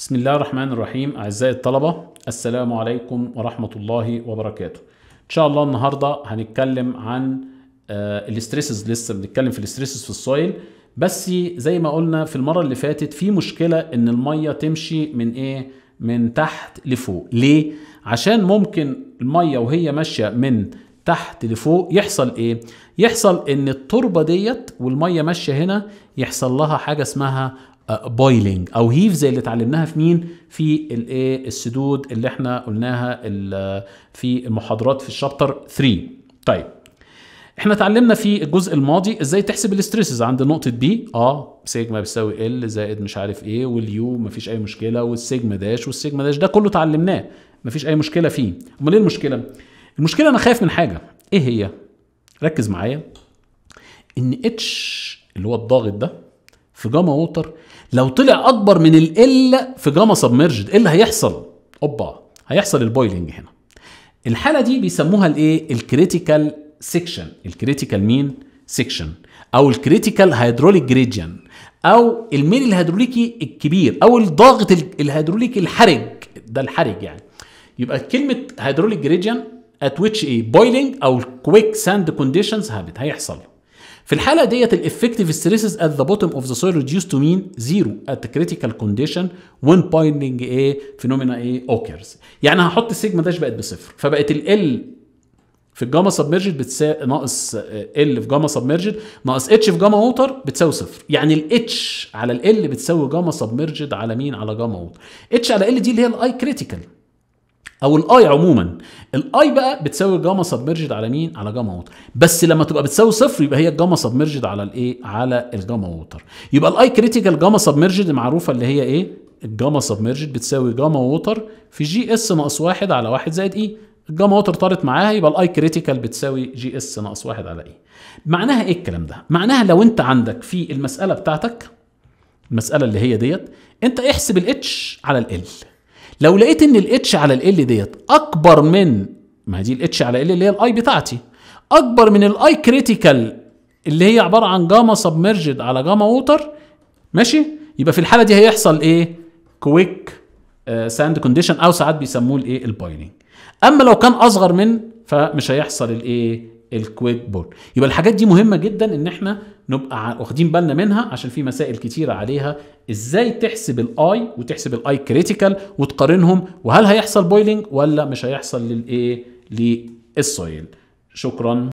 بسم الله الرحمن الرحيم أعزائي الطلبة السلام عليكم ورحمة الله وبركاته إن شاء الله النهاردة هنتكلم عن آه، الاستريسز لسه بنتكلم في الاستريسز في السويل بس زي ما قلنا في المرة اللي فاتت في مشكلة إن المية تمشي من إيه من تحت لفوق ليه عشان ممكن المية وهي ماشية من تحت لفوق يحصل ايه يحصل ان التربة ديت والمية ماشية هنا يحصل لها حاجة اسمها بويلنج او هيف زي اللي اتعلمناها في مين في الايه السدود اللي احنا قلناها في المحاضرات في الشابتر 3 طيب احنا اتعلمنا في الجزء الماضي ازاي تحسب الاستريسز عند نقطه بي اه سيجما بيساوي ال زائد مش عارف ايه واليو مفيش اي مشكله والسيجما داش والسيجما داش ده كله اتعلمناه مفيش اي مشكله فيه امال ايه المشكله المشكله انا خايف من حاجه ايه هي ركز معايا ان اتش اللي هو الضاغط ده في جاما ووتر لو طلع اكبر من ال في جاما سبمرجد ايه اللي هيحصل؟ اوبا هيحصل البويلنج هنا. الحاله دي بيسموها الايه؟ الكريتيكال سيكشن، الكريتيكال مين؟ سيكشن او الكريتيكال هيدروليك جريديان او الميل الهيدروليكي الكبير او الضاغط الهيدروليكي الحرج ده الحرج يعني يبقى كلمه هيدروليك جريديان ات ويتش ايه بويلنج او كويك ساند كونديشنز هابت هيحصل في الحاله ديت الافكتيف ستريسز ات ذا بوتtom اوف ذا soil reduced to mean zero at the critical condition when binding a phenomena a occurs يعني هحط السيجما داش بقت بصفر فبقت ال L في الجاما سبمرجد بتساوي ناقص ال آه، في جاما سبمرجد ناقص اتش في جاما ووتر بتساوي صفر يعني الاتش على ال بتساوي جاما سبمرجد على مين على جاما ووتر اتش على ال دي اللي هي الاي كريتيكال او الاي عموما الاي بقى بتساوي الجاما سبمرجد على مين على جاما ووتر بس لما تبقى بتساوي صفر يبقى هي الجاما سبمرجد على الايه على الجاما ووتر يبقى الاي كريتيكال جاما سبمرجد المعروفه اللي هي ايه الجاما سبمرجد بتساوي جاما ووتر في جي اس ناقص واحد على واحد زائد اي الجاما ووتر طارت معاها يبقى الاي كريتيكال بتساوي جي اس ناقص واحد على اي e. معناها ايه الكلام ده معناها لو انت عندك في المساله بتاعتك المساله اللي هي ديت انت احسب الاتش على ال لو لقيت ان الاتش على ال ديت اكبر من ما دي الاتش على ال اللي هي الاي بتاعتي اكبر من الاي كريتيكال اللي هي عباره عن جاما سبمرجد على جاما ووتر ماشي يبقى في الحاله دي هيحصل ايه كويك ساند كونديشن او ساعات بيسموه الايه البايلينج اما لو كان اصغر من فمش هيحصل الايه الكويك بول يبقى الحاجات دي مهمه جدا ان احنا نبقى واخدين بالنا منها عشان في مسائل كتيره عليها ازاي تحسب الاي وتحسب الاي كريتيكال وتقارنهم وهل هيحصل بويلنج ولا مش هيحصل للايه للسويل شكرا